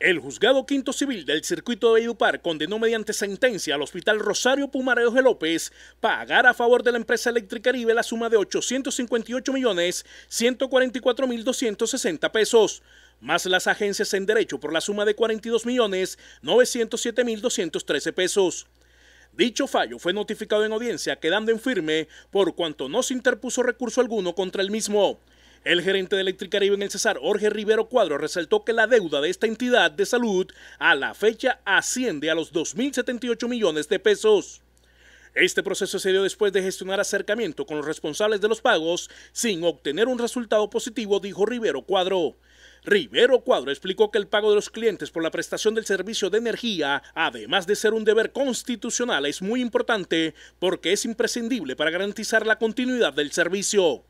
El juzgado quinto civil del circuito de Edupar condenó mediante sentencia al Hospital Rosario Pumarejo de López pagar a favor de la empresa eléctrica Electricaribe la suma de 858 millones 144 mil pesos, más las agencias en derecho por la suma de 42.907.213 millones mil pesos. Dicho fallo fue notificado en audiencia quedando en firme por cuanto no se interpuso recurso alguno contra el mismo. El gerente de Electricaribe en el Cesar, Jorge Rivero Cuadro, resaltó que la deuda de esta entidad de salud a la fecha asciende a los 2.078 millones de pesos. Este proceso se dio después de gestionar acercamiento con los responsables de los pagos sin obtener un resultado positivo, dijo Rivero Cuadro. Rivero Cuadro explicó que el pago de los clientes por la prestación del servicio de energía, además de ser un deber constitucional, es muy importante porque es imprescindible para garantizar la continuidad del servicio.